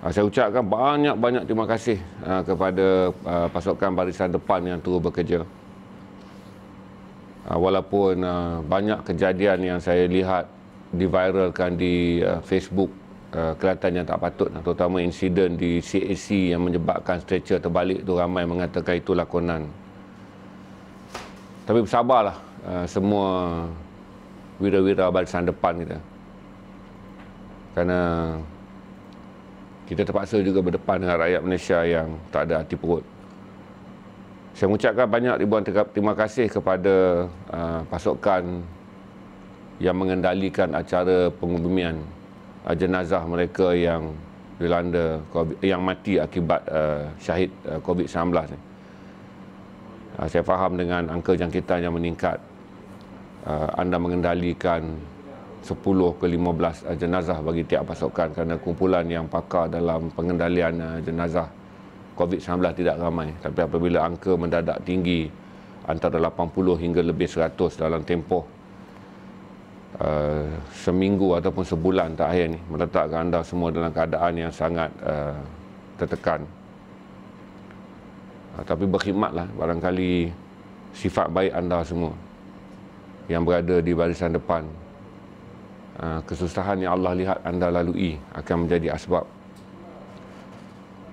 Ah, saya ucapkan banyak-banyak terima kasih ah, kepada ah, pasukan barisan depan yang turut bekerja. Walaupun banyak kejadian yang saya lihat diviralkan di Facebook kelihatan yang tak patut. Terutama insiden di CAC yang menyebabkan stretcher terbalik itu ramai mengatakan itu lakonan. Tapi bersabarlah semua wira-wira barisan depan kita. Kerana kita terpaksa juga berdepan dengan rakyat Malaysia yang tak ada hati perut. Saya mengucapkan banyak ribuan terima kasih kepada uh, pasukan yang mengendalikan acara pengubumian uh, jenazah mereka yang dilanda yang mati akibat uh, syahid COVID-19. Saya faham dengan angka jangkitan yang meningkat anda mengendalikan 10 ke 15 eh, jenazah bagi tiap pasukan kerana kumpulan yang pakar dalam pengendalian eh, jenazah COVID-19 tidak ramai tapi apabila angka mendadak tinggi antara 80 hingga lebih 100 dalam tempoh uh, seminggu ataupun sebulan terakhir ini meletakkan anda semua dalam keadaan yang sangat uh, tertekan uh, tapi berkhidmatlah barangkali sifat baik anda semua yang berada di barisan depan Ah, kesusahan yang Allah lihat anda lalui akan menjadi asbab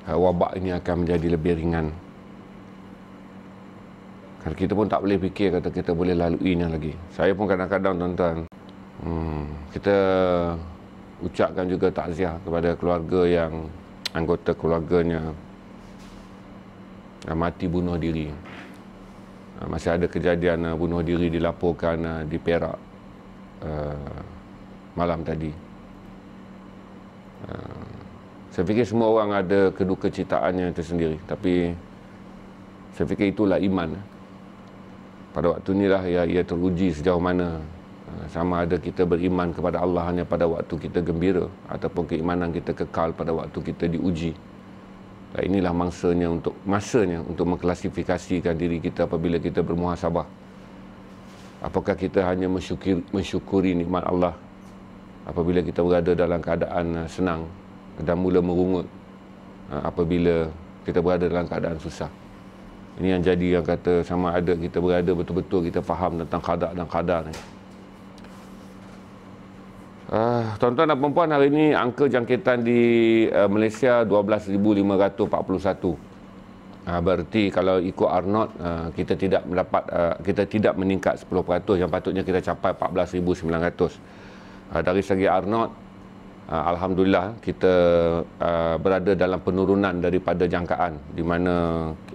ah, wabak ini akan menjadi lebih ringan. Kalau kita pun tak boleh fikir kata kita boleh lalui ini lagi. Saya pun kadang-kadang tuan-tuan, hmm, kita ucapkan juga takziah kepada keluarga yang anggota keluarganya yang ah, mati bunuh diri. Masih ada kejadian bunuh diri dilaporkan di Perak malam tadi. Ah, saya fikir semua orang ada keduka citaannya tersendiri. Tapi saya fikir itulah iman. Pada waktu inilah ia, ia teruji sejauh mana ah, sama ada kita beriman kepada Allah hanya pada waktu kita gembira ataupun keimanan kita kekal pada waktu kita diuji. Dan inilah mangsanya untuk masanya untuk mengklasifikasikan diri kita apabila kita bermuhasabah. Apakah kita hanya mensyukuri, mensyukuri nikmat Allah apabila kita berada dalam keadaan eh, senang dan mula merungut eh, apabila kita berada dalam keadaan susah. Ini yang jadi yang kata sama ada kita berada betul-betul kita faham tentang kadar dan kadar ni. Uh, tuan-tuan dan perempuan hari ini angka jangkitan di uh, Malaysia 12541. Uh, ah, berarti kalau ikut Arnold uh, ah, kita tidak mendapat uh, kita tidak meningkat 10% yang patutnya kita capai 14900 uh, dari segi Arnold uh, ah, alhamdulillah kita uh, berada dalam penurunan daripada jangkaan di mana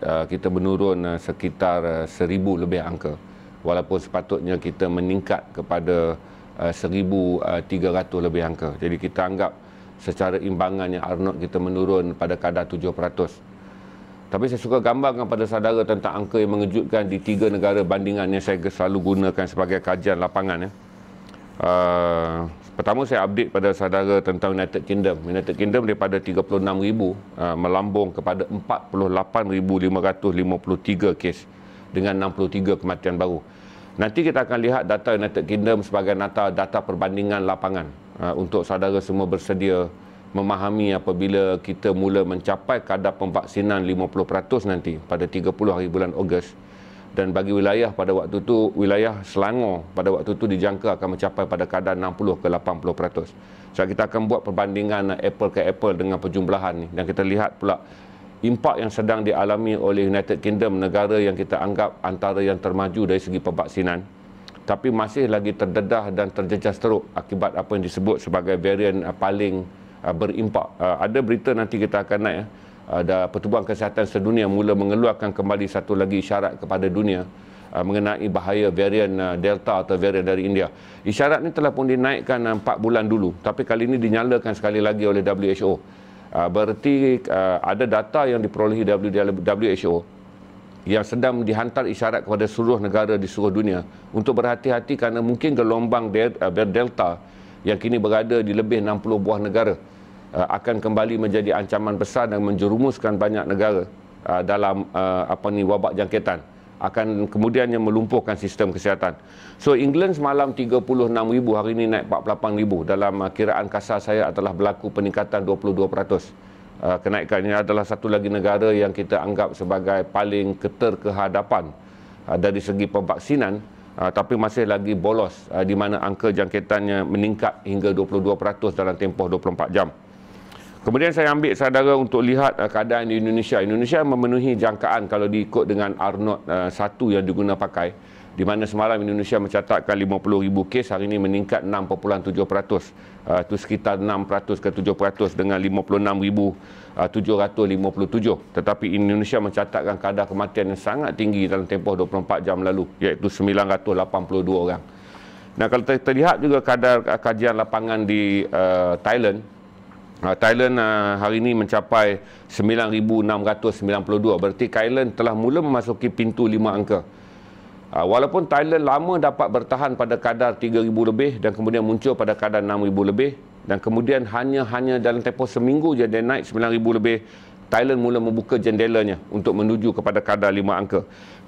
uh, kita menurun uh, sekitar uh, seribu lebih angka walaupun sepatutnya kita meningkat kepada seribu tiga ratus lebih angka jadi kita anggap secara imbangannya Arnold kita menurun pada kadar tujuh peratus. tapi saya suka gambarkan pada saudara tentang angka yang mengejutkan di tiga negara bandingannya saya selalu gunakan sebagai kajian lapangan. Ya. Ah, pertama saya update pada saudara tentang United Kingdom. United Kingdom daripada 36,000 uh, ah, melambung kepada 48,553 kes dengan 63 kematian baru. Nanti kita akan lihat data United Kingdom sebagai data data perbandingan lapangan uh, untuk saudara semua bersedia memahami apabila kita mula mencapai kadar pembaksinan 50% nanti pada 30 hari bulan Ogos dan bagi wilayah pada waktu itu wilayah Selangor pada waktu itu dijangka akan mencapai pada kadar 60 ke 80 peratus. So kita akan buat perbandingan apple ke apple dengan perjumlahan ni dan kita lihat pula impak yang sedang dialami oleh United Kingdom negara yang kita anggap antara yang termaju dari segi pembaksinan tapi masih lagi terdedah dan terjejas teruk akibat apa yang disebut sebagai varian uh, paling uh, berimpak. Uh, ada berita nanti kita akan naik eh ada pertubuhan kesihatan sedunia mula mengeluarkan kembali satu lagi isyarat kepada dunia uh, mengenai bahaya varian uh, Delta atau varian dari India. Isyarat ini telah pun dinaikkan 4 uh, bulan dulu tapi kali ini dinyalakan sekali lagi oleh WHO. Berarti ada data yang diperolehi WHO yang sedang dihantar isyarat kepada seluruh negara di seluruh dunia untuk berhati-hati kerana mungkin gelombang Delta yang kini berada di lebih 60 buah negara Uh, akan kembali menjadi ancaman besar dan menjerumuskan banyak negara uh, dalam uh, apa ni wabak jangkitan akan kemudiannya melumpuhkan sistem kesihatan. So England semalam 36,000 hari ini naik 48,000 dalam kiraan kasar saya adalah berlaku peningkatan 22%. Uh, kenaikan ini adalah satu lagi negara yang kita anggap sebagai paling keterkehadapan dari segi pembaksinan tapi masih lagi bolos di mana angka jangkitannya meningkat hingga 22% dalam tempoh 24 jam. Kemudian saya ambil saudara untuk lihat uh, keadaan di Indonesia. Indonesia memenuhi jangkaan kalau diikut dengan R0 uh, 1 yang diguna pakai. Di mana semalam Indonesia mencatatkan 50,000 kes, hari ini meningkat 6.7%. Uh, itu uh, sekitar 6% ke 7% dengan 56,757. Tetapi Indonesia mencatatkan kadar kematian yang sangat tinggi dalam tempoh 24 jam lalu, iaitu 982 orang. Nah, kalau terlihat juga kadar uh, kajian lapangan di uh, Thailand, Ah, Thailand ah, hari ini mencapai 9,692 berarti Thailand telah mula memasuki pintu 5 angka ah, walaupun Thailand lama dapat bertahan pada kadar 3,000 lebih dan kemudian muncul pada kadar 6,000 lebih dan kemudian hanya-hanya dalam tempoh seminggu je dia naik 9,000 lebih Thailand mula membuka jendelanya untuk menuju kepada kadar 5 angka.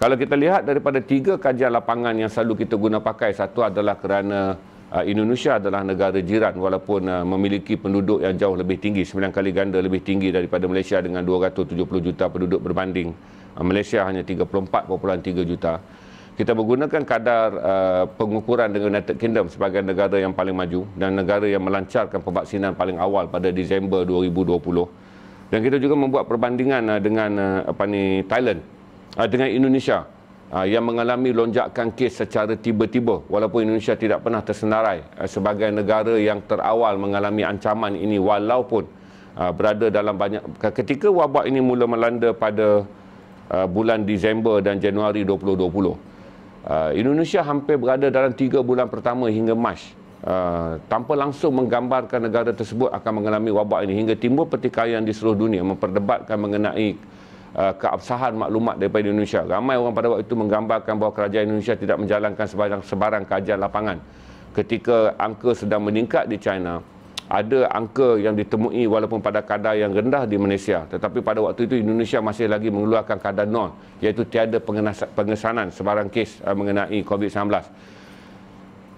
Kalau kita lihat daripada tiga kajian lapangan yang selalu kita guna pakai, satu adalah kerana Ah, Indonesia adalah negara jiran walaupun ah, memiliki penduduk yang jauh lebih tinggi 9 kali ganda lebih tinggi daripada Malaysia dengan 270 juta penduduk berbanding ah, Malaysia hanya 34.3 juta kita menggunakan kadar pengukuran dengan United Kingdom sebagai negara yang paling maju dan negara yang melancarkan pembaksinan paling awal pada Disember 2020 dan kita juga membuat perbandingan dengan apa ni Thailand dengan Indonesia Ah, yang mengalami lonjakan kes secara tiba-tiba walaupun Indonesia tidak pernah tersenarai ah, sebagai negara yang terawal mengalami ancaman ini walaupun ah, berada dalam banyak ketika wabak ini mula melanda pada bulan Disember dan Januari 2020 Indonesia hampir berada dalam 3 bulan pertama hingga Mac tanpa langsung menggambarkan negara tersebut akan mengalami wabak ini hingga timbul pertikaian di seluruh dunia memperdebatkan mengenai Uh, keabsahan maklumat daripada Indonesia. Ramai orang pada waktu itu menggambarkan bahawa kerajaan Indonesia tidak menjalankan sebarang, sebarang kajian lapangan. Ketika angka sedang meningkat di China, ada angka yang ditemui walaupun pada kadar yang rendah di Malaysia. Tetapi pada waktu itu Indonesia masih lagi mengeluarkan kadar non iaitu tiada pengesanan sebarang kes uh, mengenai COVID-19.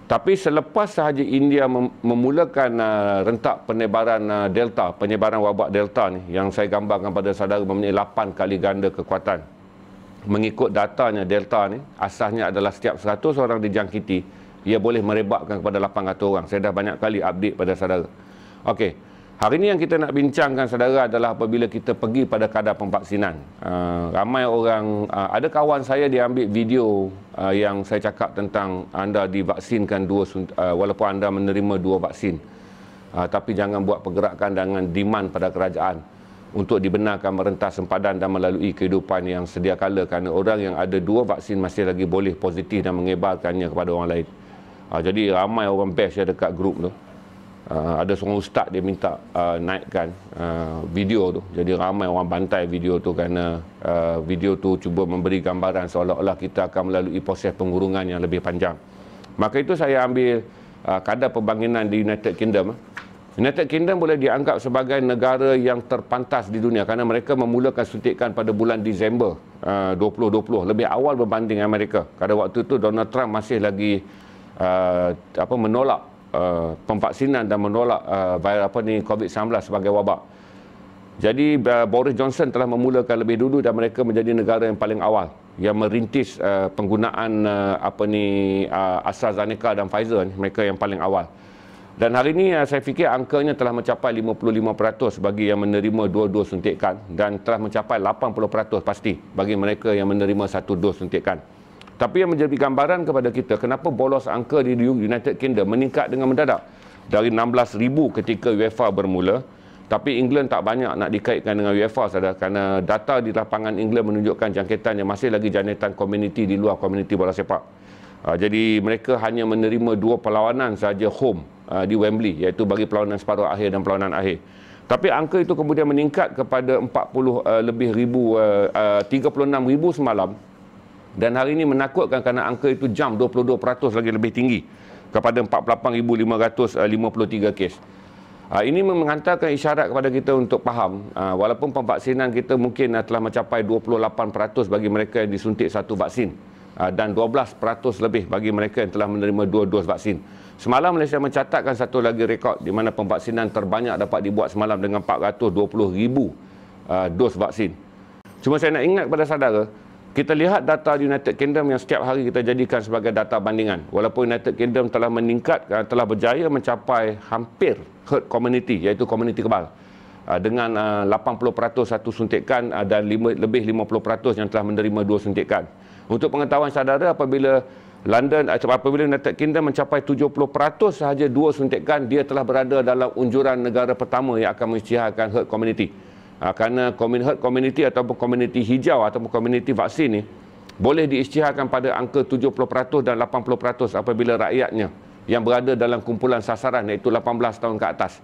Tapi selepas sahaja India memulakan uh, rentak penyebaran uh, Delta, penyebaran wabak Delta ni yang saya gambarkan pada saudara mempunyai 8 kali ganda kekuatan. Mengikut datanya Delta ni asasnya adalah setiap 100 orang dijangkiti, ia boleh merebakkan kepada 800 orang. Saya dah banyak kali update pada saudara. Okey. Hari ini yang kita nak bincangkan saudara adalah apabila kita pergi pada kadar pemvaksinan. Uh, ah, ramai orang, uh, ada kawan saya dia ambil video uh, yang saya cakap tentang anda divaksinkan dua, uh, walaupun anda menerima dua vaksin. Uh, tapi jangan buat pergerakan dengan demand pada kerajaan untuk dibenarkan merentas sempadan dan melalui kehidupan yang sedia kala kerana orang yang ada dua vaksin masih lagi boleh positif dan mengebarkannya kepada orang lain. Uh, jadi ramai orang bash ya dekat grup tu. Uh, ada seorang ustaz dia minta uh, naikkan uh, video tu jadi ramai orang bantai video tu kerana uh, video tu cuba memberi gambaran seolah-olah kita akan melalui proses pengurungan yang lebih panjang maka itu saya ambil uh, kadar pembangunan di United Kingdom United Kingdom boleh dianggap sebagai negara yang terpantas di dunia kerana mereka memulakan suntikan pada bulan Disember uh, 2020 lebih awal berbanding Amerika Kadang-kadang waktu itu Donald Trump masih lagi uh, apa menolak Eh, pemvaksinan dan menolak uh, apa ni COVID-19 sebagai wabak. Jadi uh, Boris Johnson telah memulakan lebih dulu dan mereka menjadi negara yang paling awal yang merintis uh, penggunaan uh, apa ni uh, AstraZeneca dan Pfizer ni mereka yang paling awal. Dan hari ini saya fikir angkanya telah mencapai 55% bagi yang menerima dua dos suntikan dan telah mencapai 80% pasti bagi mereka yang menerima satu dos suntikan. Tapi yang menjadi gambaran kepada kita, kenapa bolos angka di United Kingdom meningkat dengan mendadak dari 16,000 ketika UEFA bermula, tapi England tak banyak nak dikaitkan dengan UEFA sahaja kerana data di lapangan England menunjukkan jangkitan yang masih lagi jangkitan komuniti di luar komuniti bola sepak. Ah, jadi mereka hanya menerima dua perlawanan saja home ah, di Wembley iaitu bagi perlawanan separuh akhir dan perlawanan akhir. Tapi angka itu kemudian meningkat kepada 40 eh, lebih ribu, 36 eh, eh, ribu semalam dan hari ini menakutkan kerana angka itu jam 22% lagi lebih tinggi kepada 48553 kes. Uh, ini menghantarkan isyarat kepada kita untuk faham uh, walaupun pemvaksinan kita mungkin uh, telah mencapai 28% bagi mereka yang disuntik satu vaksin uh, dan 12% lebih bagi mereka yang telah menerima dua dos vaksin. Semalam Malaysia mencatatkan satu lagi rekod di mana pemvaksinan terbanyak dapat dibuat semalam dengan 420,000 uh, dos vaksin. Cuma saya nak ingat kepada saudara, kita lihat data United Kingdom yang setiap hari kita jadikan sebagai data bandingan. Walaupun United Kingdom telah meningkat, eh, telah berjaya mencapai hampir herd community iaitu community kebal. Ah, dengan 80% ah, satu suntikan ah, dan lebih 50% yang telah menerima dua suntikan. Untuk pengetahuan saudara apabila London apabila United Kingdom mencapai 70% sahaja dua suntikan dia telah berada dalam unjuran negara pertama yang akan mengisytiharkan herd community uh, kerana herd community ataupun community hijau ataupun community vaksin ni boleh diisytiharkan pada angka 70% dan 80% apabila rakyatnya yang berada dalam kumpulan sasaran iaitu 18 tahun ke atas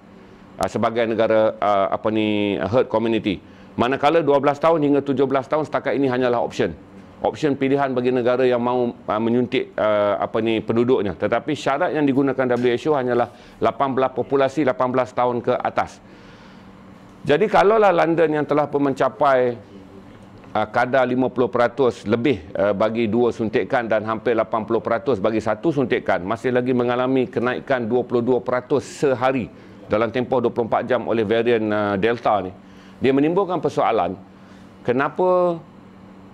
uh, sebagai negara uh, apa ni herd community manakala 12 tahun hingga 17 tahun setakat ini hanyalah option option pilihan bagi negara yang mahu uh, menyuntik uh, apa ni penduduknya tetapi syarat yang digunakan WHO hanyalah 18 populasi 18 tahun ke atas jadi kalaulah London yang telah pun mencapai uh, kadar 50% lebih uh, bagi dua suntikan dan hampir 80% bagi satu suntikan masih lagi mengalami kenaikan 22% sehari dalam tempoh 24 jam oleh varian uh, Delta ni dia menimbulkan persoalan kenapa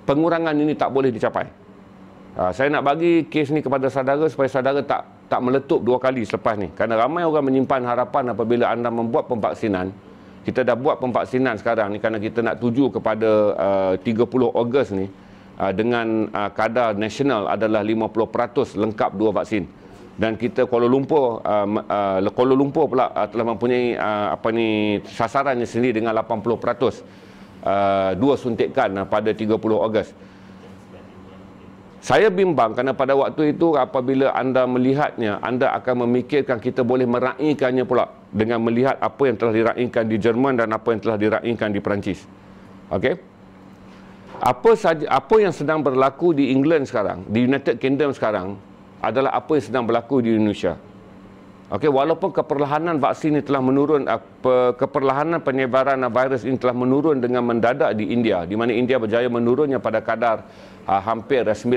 pengurangan ini tak boleh dicapai uh, saya nak bagi kes ni kepada saudara supaya saudara tak tak meletup dua kali selepas ni kerana ramai orang menyimpan harapan apabila anda membuat pembaksinan kita dah buat pemvaksinan sekarang ni kerana kita nak tuju kepada uh, 30 Ogos ni uh, dengan uh, kadar nasional adalah 50% lengkap dua vaksin dan kita Kuala Lumpur uh, uh, Kuala Lumpur pula uh, telah mempunyai uh, apa ni sasarannya sendiri dengan 80% uh, dua suntikan uh, pada 30 Ogos saya bimbang kerana pada waktu itu apabila anda melihatnya anda akan memikirkan kita boleh meraihkannya pula dengan melihat apa yang telah diraihkan di Jerman dan apa yang telah diraihkan di Perancis. Okey. Apa saja apa yang sedang berlaku di England sekarang, di United Kingdom sekarang adalah apa yang sedang berlaku di Indonesia. Okey, walaupun keperlahanan vaksin ini telah menurun keperlahanan penyebaran virus ini telah menurun dengan mendadak di India, di mana India berjaya menurunnya pada kadar ha, hampir 90%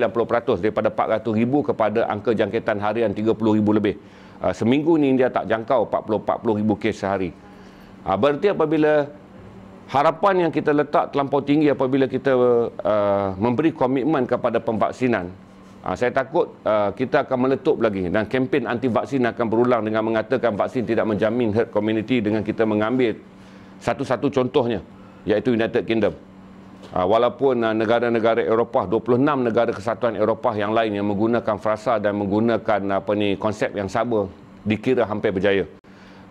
daripada 400,000 kepada angka jangkitan harian 30,000 lebih uh, seminggu ni India tak jangkau 40-40 ribu kes sehari. Uh, ah, berarti apabila harapan yang kita letak terlampau tinggi apabila kita uh, memberi komitmen kepada pembaksinan, uh, saya takut uh, kita akan meletup lagi dan kempen anti-vaksin akan berulang dengan mengatakan vaksin tidak menjamin herd community dengan kita mengambil satu-satu contohnya iaitu United Kingdom. Ah, walaupun ah, negara-negara Eropah 26 negara kesatuan Eropah yang lain yang menggunakan frasa dan menggunakan ah, apa ni konsep yang sama dikira hampir berjaya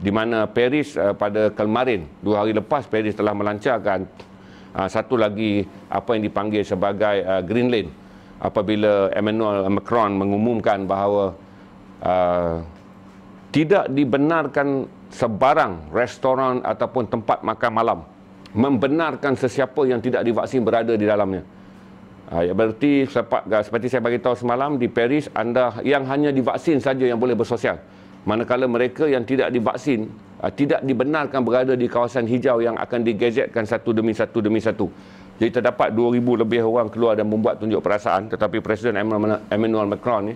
di mana Paris pada kemarin dua hari lepas Paris telah melancarkan satu lagi apa yang dipanggil sebagai green lane apabila Emmanuel Macron mengumumkan bahawa uh, tidak dibenarkan sebarang restoran ataupun tempat makan malam membenarkan sesiapa yang tidak divaksin berada di dalamnya. Ah, ya, berarti seperti saya bagi tahu semalam di Paris anda yang hanya divaksin saja yang boleh bersosial. Manakala mereka yang tidak divaksin ah, tidak dibenarkan berada di kawasan hijau yang akan digazetkan satu demi satu demi satu. Jadi terdapat 2000 lebih orang keluar dan membuat tunjuk perasaan tetapi Presiden Emmanuel Macron ni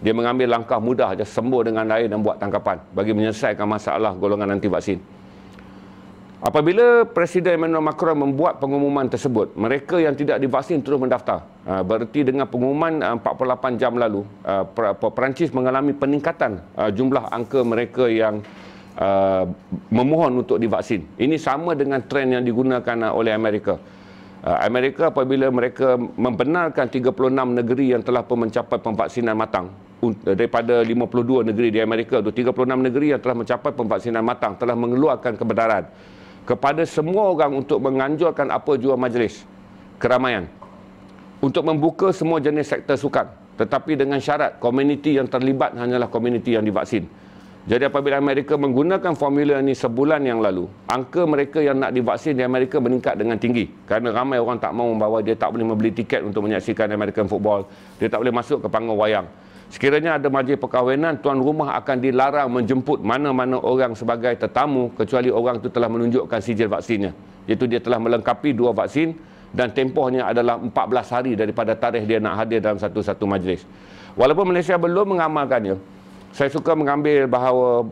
dia mengambil langkah mudah je sembuh dengan air dan buat tangkapan bagi menyelesaikan masalah golongan anti vaksin. Apabila Presiden Emmanuel Macron membuat pengumuman tersebut, mereka yang tidak divaksin terus mendaftar. Ha, bererti dengan pengumuman 48 ha, jam lalu, ha, Perancis mengalami peningkatan jumlah angka mereka yang memohon untuk divaksin. Ini sama dengan trend yang digunakan oleh Amerika. Amerika apabila mereka membenarkan 36 negeri yang telah pun mencapai pembaksinan matang daripada 52 negeri di Amerika itu 36 negeri yang telah mencapai pembaksinan matang telah mengeluarkan kebenaran kepada semua orang untuk menganjurkan apa jua majlis keramaian untuk membuka semua jenis sektor sukan tetapi dengan syarat komuniti yang terlibat hanyalah komuniti yang divaksin. Jadi apabila Amerika menggunakan formula ini sebulan yang lalu, angka mereka yang nak divaksin di Amerika meningkat dengan tinggi. Kerana ramai orang tak mahu membawa dia tak boleh membeli tiket untuk menyaksikan American football. Dia tak boleh masuk ke panggung wayang. Sekiranya ada majlis perkahwinan, tuan rumah akan dilarang menjemput mana-mana orang sebagai tetamu kecuali orang itu telah menunjukkan sijil vaksinnya. Iaitu dia telah melengkapi dua vaksin dan tempohnya adalah 14 hari daripada tarikh dia nak hadir dalam satu-satu majlis. Walaupun Malaysia belum mengamalkannya, saya suka mengambil bahawa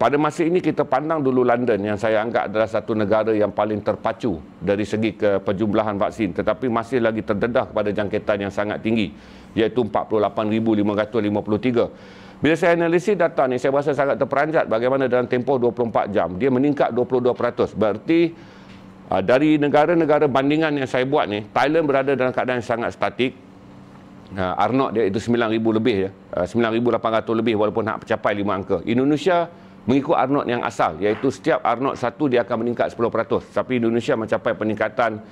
pada masa ini kita pandang dulu London yang saya anggap adalah satu negara yang paling terpacu dari segi ke vaksin tetapi masih lagi terdedah kepada jangkitan yang sangat tinggi iaitu 48,553. Bila saya analisis data ni, saya rasa sangat terperanjat bagaimana dalam tempoh 24 jam, dia meningkat 22%. Berarti ah, dari negara-negara bandingan yang saya buat ni, Thailand berada dalam keadaan yang sangat statik. Ah, Arnott dia itu 9,000 lebih ya. 9,800 ah, lebih walaupun nak capai 5 angka. Indonesia mengikut Arnott yang asal iaitu setiap Arnott satu dia akan meningkat 10%. Tapi Indonesia mencapai peningkatan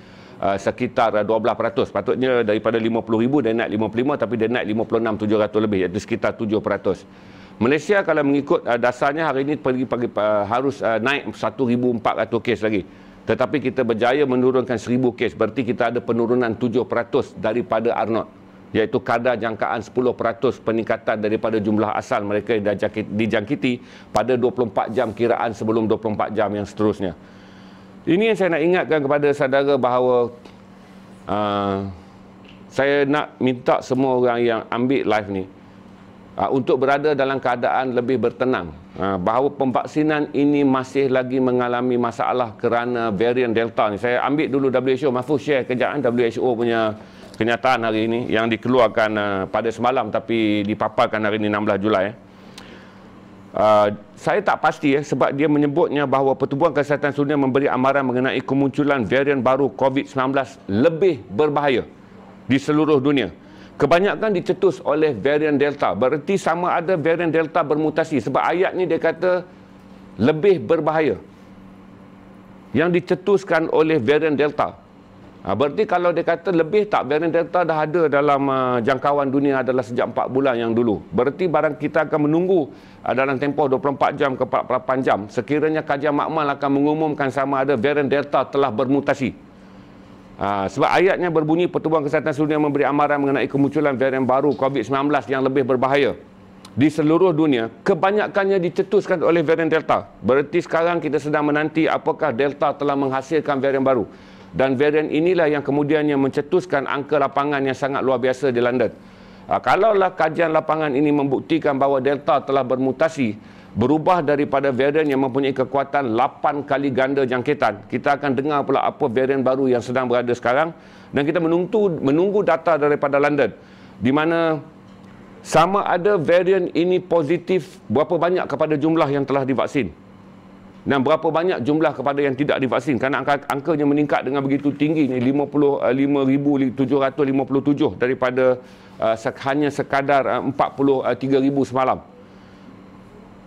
Uh, sekitar 12%. Uh, Patutnya daripada 50,000 dia naik 55 tapi dia naik 56 700 lebih iaitu sekitar 7%. Malaysia kalau mengikut uh, dasarnya hari ini pagi-pagi pergi, uh, harus uh, naik 1,400 kes lagi. Tetapi kita berjaya menurunkan 1,000 kes. Berarti kita ada penurunan 7% daripada r Iaitu kadar jangkaan 10% peningkatan daripada jumlah asal mereka dijangkiti pada 24 jam kiraan sebelum 24 jam yang seterusnya. Ini yang saya nak ingatkan kepada saudara bahawa uh, saya nak minta semua orang yang ambil live ni uh, untuk berada dalam keadaan lebih bertenang. Uh, bahawa pembaksinan ini masih lagi mengalami masalah kerana varian Delta ni. Saya ambil dulu WHO, Mahfuz share kejap eh, WHO punya kenyataan hari ini yang dikeluarkan uh, pada semalam tapi dipaparkan hari ini 16 Julai. Eh. Ah, saya tak pasti ya, sebab dia menyebutnya bahawa Pertubuhan Kesihatan Dunia memberi amaran mengenai kemunculan varian baru COVID-19 lebih berbahaya di seluruh dunia. Kebanyakan dicetus oleh varian Delta. Bererti sama ada varian Delta bermutasi. Sebab ayat ni dia kata lebih berbahaya. Yang dicetuskan oleh varian Delta. Ha, berarti kalau dia kata lebih tak varian Delta dah ada dalam uh, jangkauan dunia adalah sejak 4 bulan yang dulu. Berarti barang kita akan menunggu uh, dalam tempoh 24 jam ke 48 jam sekiranya kajian makmal akan mengumumkan sama ada varian Delta telah bermutasi. Ha, sebab ayatnya berbunyi Pertubuhan Kesihatan Dunia memberi amaran mengenai kemunculan varian baru COVID-19 yang lebih berbahaya di seluruh dunia kebanyakannya dicetuskan oleh varian Delta. Berarti sekarang kita sedang menanti apakah Delta telah menghasilkan varian baru dan varian inilah yang kemudiannya mencetuskan angka lapangan yang sangat luar biasa di London. Uh, kalaulah kajian lapangan ini membuktikan bahawa Delta telah bermutasi berubah daripada varian yang mempunyai kekuatan 8 kali ganda jangkitan. Kita akan dengar pula apa varian baru yang sedang berada sekarang dan kita menunggu menunggu data daripada London di mana sama ada varian ini positif berapa banyak kepada jumlah yang telah divaksin dan berapa banyak jumlah kepada yang tidak divaksin kerana angka angkanya meningkat dengan begitu tinggi ni 55757 daripada uh, hanya sekadar eh, uh, 43000 eh, semalam.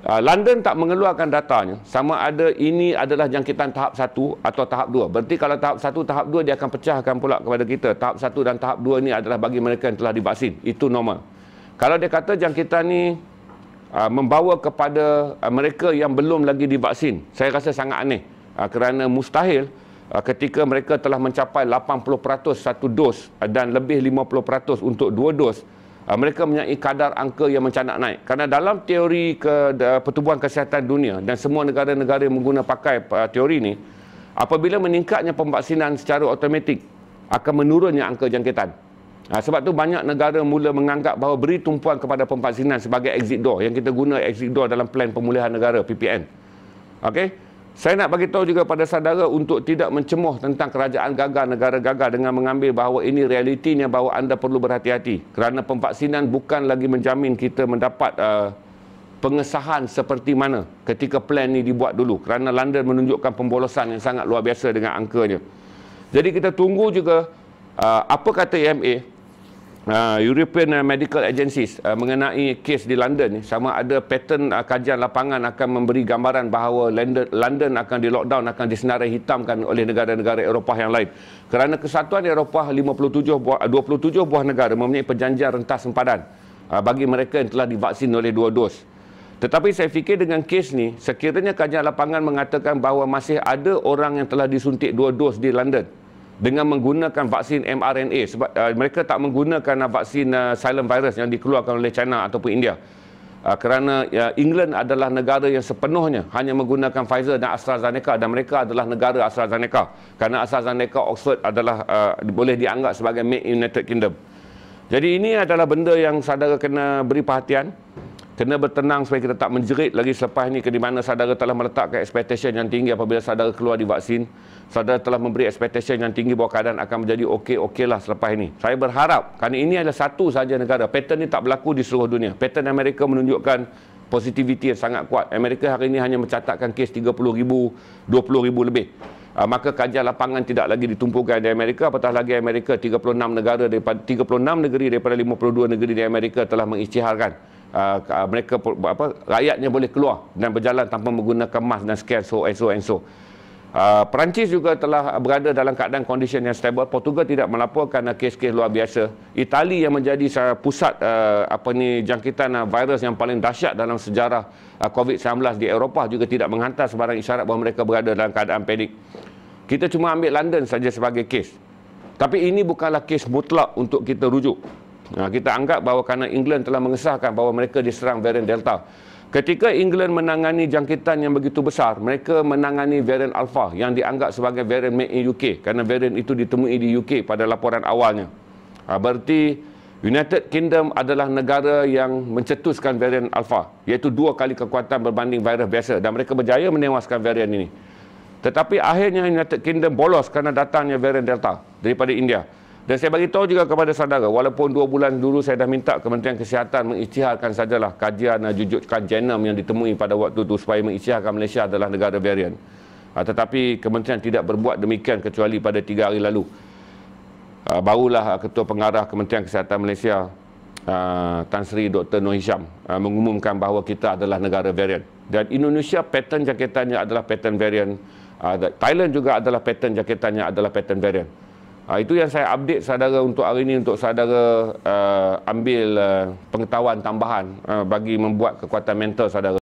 Uh, London tak mengeluarkan datanya sama ada ini adalah jangkitan tahap 1 atau tahap 2. Berarti kalau tahap 1 tahap 2 dia akan pecahkan pula kepada kita. Tahap 1 dan tahap 2 ini adalah bagi mereka yang telah divaksin. Itu normal. Kalau dia kata jangkitan ni uh, membawa kepada uh, mereka yang belum lagi divaksin. Saya rasa sangat aneh uh, kerana mustahil uh, ketika mereka telah mencapai 80% satu dos uh, dan lebih 50% untuk dua dos, uh, mereka mempunyai kadar angka yang mencanak naik. Kerana dalam teori ke, uh, pertubuhan kesihatan dunia dan semua negara-negara menggunakan pakai uh, teori ini, apabila meningkatnya pembaksinan secara automatik, akan menurunnya angka jangkitan. Ha, sebab tu banyak negara mula menganggap bahawa beri tumpuan kepada pembazinan sebagai exit door yang kita guna exit door dalam plan pemulihan negara PPN. Okey. Saya nak bagi tahu juga pada saudara untuk tidak mencemooh tentang kerajaan gagal negara gagal dengan mengambil bahawa ini realitinya bahawa anda perlu berhati-hati kerana pembaksinan bukan lagi menjamin kita mendapat uh, pengesahan seperti mana ketika plan ini dibuat dulu kerana London menunjukkan pembolosan yang sangat luar biasa dengan angkanya. Jadi kita tunggu juga uh, apa kata EMA uh, European ah, Medical Agencies uh, mengenai kes di London sama ada pattern uh, kajian lapangan akan memberi gambaran bahawa London, London akan di lockdown akan disenarai hitamkan oleh negara-negara Eropah yang lain kerana kesatuan Eropah 57 buah 27 buah negara mempunyai perjanjian rentas sempadan uh, bagi mereka yang telah divaksin oleh dua dos tetapi saya fikir dengan kes ni sekiranya kajian lapangan mengatakan bahawa masih ada orang yang telah disuntik dua dos di London dengan menggunakan vaksin mRNA sebab uh, mereka tak menggunakan uh, vaksin uh, silent virus yang dikeluarkan oleh China ataupun India. Uh, kerana uh, England adalah negara yang sepenuhnya hanya menggunakan Pfizer dan AstraZeneca dan mereka adalah negara AstraZeneca. Kerana AstraZeneca Oxford adalah uh, boleh dianggap sebagai made in United Kingdom. Jadi ini adalah benda yang saudara kena beri perhatian kena bertenang supaya kita tak menjerit lagi selepas ini ke di mana saudara telah meletakkan expectation yang tinggi apabila saudara keluar di vaksin saudara telah memberi expectation yang tinggi bahawa keadaan akan menjadi okey okey lah selepas ini saya berharap kerana ini adalah satu saja negara pattern ini tak berlaku di seluruh dunia pattern Amerika menunjukkan positivity yang sangat kuat Amerika hari ini hanya mencatatkan kes 30 ribu 20 ribu lebih ah, maka kajian lapangan tidak lagi ditumpukan di Amerika apatah lagi Amerika 36 negara daripada 36 negeri daripada 52 negeri di Amerika telah mengisytiharkan uh, mereka apa rakyatnya boleh keluar dan berjalan tanpa menggunakan mask dan scan so and so and so. Uh, Perancis juga telah berada dalam keadaan condition yang stabil. Portugal tidak melaporkan kes-kes luar biasa. Itali yang menjadi pusat uh, apa ni jangkitan uh, virus yang paling dahsyat dalam sejarah uh, COVID-19 di Eropah juga tidak menghantar sebarang isyarat bahawa mereka berada dalam keadaan panik. Kita cuma ambil London saja sebagai kes. Tapi ini bukanlah kes mutlak untuk kita rujuk. Nah, ha, kita anggap bahawa kerana England telah mengesahkan bahawa mereka diserang varian Delta. Ketika England menangani jangkitan yang begitu besar, mereka menangani varian Alpha yang dianggap sebagai varian made in UK kerana varian itu ditemui di UK pada laporan awalnya. Ha, berarti United Kingdom adalah negara yang mencetuskan varian Alpha iaitu dua kali kekuatan berbanding virus biasa dan mereka berjaya menewaskan varian ini. Tetapi akhirnya United Kingdom bolos kerana datangnya varian Delta daripada India. Dan saya bagi tahu juga kepada saudara, walaupun dua bulan dulu saya dah minta Kementerian Kesihatan mengisytiharkan sajalah kajian jujurkan genom yang ditemui pada waktu itu supaya mengisytiharkan Malaysia adalah negara variant, Uh, tetapi Kementerian tidak berbuat demikian kecuali pada tiga hari lalu. Uh, barulah ah, Ketua Pengarah Kementerian Kesihatan Malaysia, uh, Tan Sri Dr. Noh Hisham, uh, mengumumkan bahawa kita adalah negara variant Dan Indonesia pattern jaketannya adalah pattern variant, Uh, Thailand juga adalah pattern jaketannya adalah pattern variant. Ha, itu yang saya update saudara untuk hari ini untuk saudara uh, ambil uh, pengetahuan tambahan uh, bagi membuat kekuatan mental saudara.